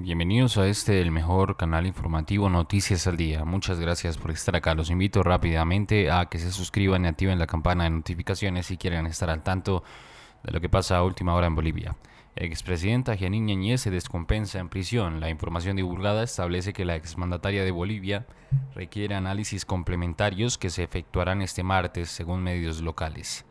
Bienvenidos a este, el mejor canal informativo Noticias al Día. Muchas gracias por estar acá. Los invito rápidamente a que se suscriban y activen la campana de notificaciones si quieren estar al tanto de lo que pasa a última hora en Bolivia. Expresidenta Janine Añez se descompensa en prisión. La información divulgada establece que la exmandataria de Bolivia requiere análisis complementarios que se efectuarán este martes, según medios locales.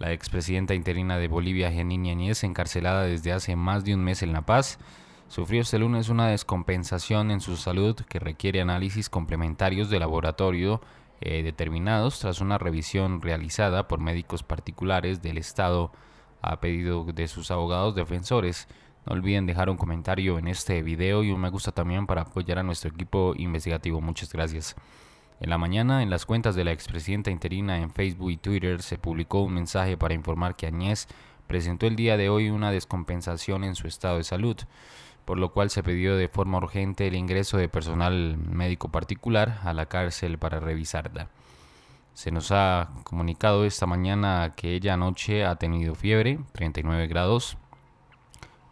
La expresidenta interina de Bolivia, Janine Añez, encarcelada desde hace más de un mes en La Paz, sufrió este lunes una descompensación en su salud que requiere análisis complementarios de laboratorio eh, determinados tras una revisión realizada por médicos particulares del Estado a pedido de sus abogados defensores. No olviden dejar un comentario en este video y un me gusta también para apoyar a nuestro equipo investigativo. Muchas gracias. En la mañana, en las cuentas de la expresidenta interina en Facebook y Twitter, se publicó un mensaje para informar que Añez presentó el día de hoy una descompensación en su estado de salud por lo cual se pidió de forma urgente el ingreso de personal médico particular a la cárcel para revisarla. Se nos ha comunicado esta mañana que ella anoche ha tenido fiebre, 39 grados,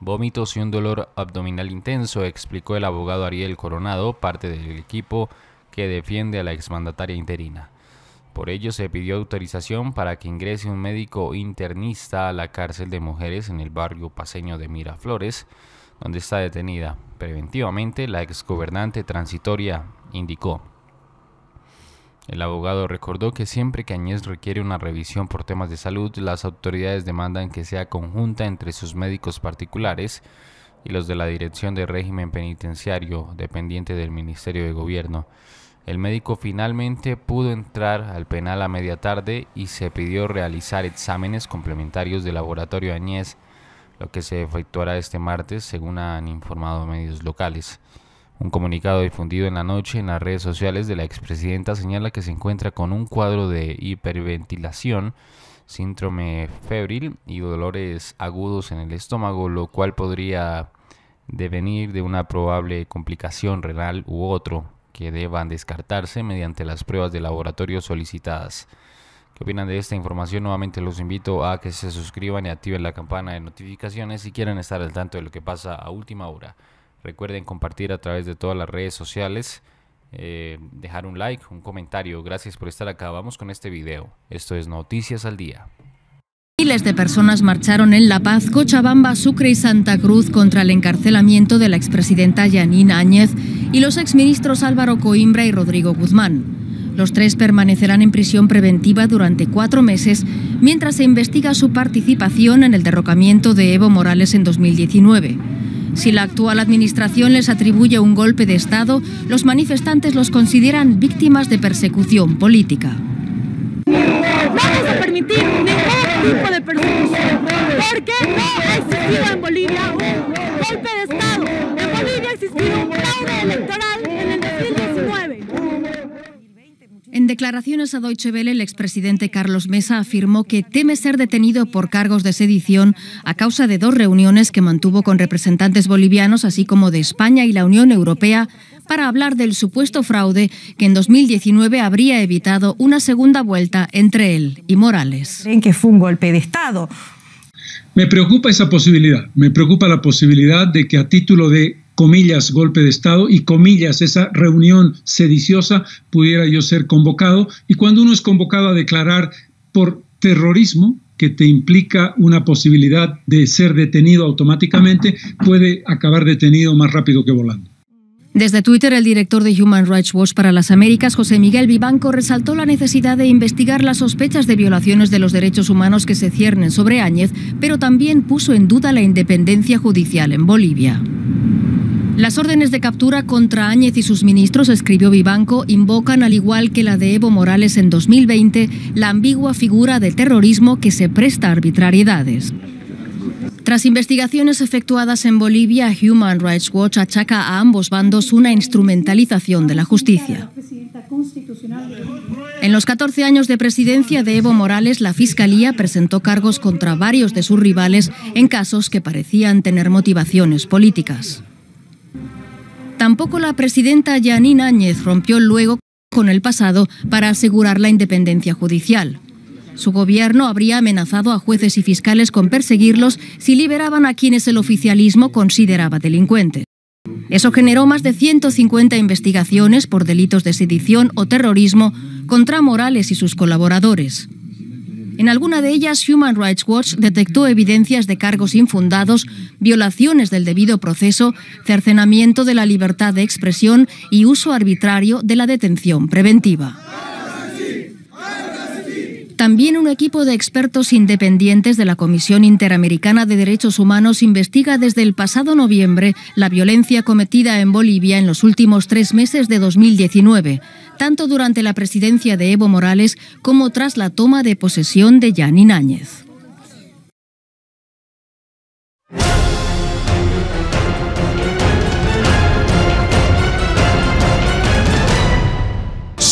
vómitos y un dolor abdominal intenso, explicó el abogado Ariel Coronado, parte del equipo que defiende a la exmandataria interina. Por ello se pidió autorización para que ingrese un médico internista a la cárcel de mujeres en el barrio paseño de Miraflores, donde está detenida preventivamente la exgobernante transitoria, indicó. El abogado recordó que siempre que Añez requiere una revisión por temas de salud, las autoridades demandan que sea conjunta entre sus médicos particulares y los de la Dirección de Régimen Penitenciario, dependiente del Ministerio de Gobierno. El médico finalmente pudo entrar al penal a media tarde y se pidió realizar exámenes complementarios de laboratorio Añez lo que se efectuará este martes, según han informado medios locales. Un comunicado difundido en la noche en las redes sociales de la expresidenta señala que se encuentra con un cuadro de hiperventilación, síndrome febril y dolores agudos en el estómago, lo cual podría devenir de una probable complicación renal u otro que deban descartarse mediante las pruebas de laboratorio solicitadas. ¿Qué opinan de esta información? Nuevamente los invito a que se suscriban y activen la campana de notificaciones si quieren estar al tanto de lo que pasa a última hora. Recuerden compartir a través de todas las redes sociales, eh, dejar un like, un comentario. Gracias por estar acá. Vamos con este video. Esto es Noticias al Día. Miles de personas marcharon en La Paz, Cochabamba, Sucre y Santa Cruz contra el encarcelamiento de la expresidenta Yanina Áñez y los exministros Álvaro Coimbra y Rodrigo Guzmán. Los tres permanecerán en prisión preventiva durante cuatro meses mientras se investiga su participación en el derrocamiento de Evo Morales en 2019. Si la actual administración les atribuye un golpe de Estado, los manifestantes los consideran víctimas de persecución política. Vamos a permitir ningún tipo de persecución porque no en Bolivia un golpe de Estado. En declaraciones a Deutsche Welle, el expresidente Carlos Mesa afirmó que teme ser detenido por cargos de sedición a causa de dos reuniones que mantuvo con representantes bolivianos, así como de España y la Unión Europea, para hablar del supuesto fraude que en 2019 habría evitado una segunda vuelta entre él y Morales. ¿En que fue un golpe de Estado? Me preocupa esa posibilidad. Me preocupa la posibilidad de que a título de comillas, golpe de Estado y comillas, esa reunión sediciosa, pudiera yo ser convocado. Y cuando uno es convocado a declarar por terrorismo, que te implica una posibilidad de ser detenido automáticamente, puede acabar detenido más rápido que volando. Desde Twitter, el director de Human Rights Watch para las Américas, José Miguel Vivanco, resaltó la necesidad de investigar las sospechas de violaciones de los derechos humanos que se ciernen sobre Áñez, pero también puso en duda la independencia judicial en Bolivia. Las órdenes de captura contra Áñez y sus ministros, escribió Vivanco, invocan, al igual que la de Evo Morales en 2020, la ambigua figura de terrorismo que se presta a arbitrariedades. Tras investigaciones efectuadas en Bolivia, Human Rights Watch achaca a ambos bandos una instrumentalización de la justicia. En los 14 años de presidencia de Evo Morales, la Fiscalía presentó cargos contra varios de sus rivales en casos que parecían tener motivaciones políticas. Tampoco la presidenta Yanina Áñez rompió luego con el pasado para asegurar la independencia judicial. Su gobierno habría amenazado a jueces y fiscales con perseguirlos si liberaban a quienes el oficialismo consideraba delincuentes. Eso generó más de 150 investigaciones por delitos de sedición o terrorismo contra Morales y sus colaboradores. En alguna de ellas, Human Rights Watch detectó evidencias de cargos infundados, violaciones del debido proceso, cercenamiento de la libertad de expresión y uso arbitrario de la detención preventiva. También un equipo de expertos independientes de la Comisión Interamericana de Derechos Humanos investiga desde el pasado noviembre la violencia cometida en Bolivia en los últimos tres meses de 2019, tanto durante la presidencia de Evo Morales como tras la toma de posesión de Yanni Áñez.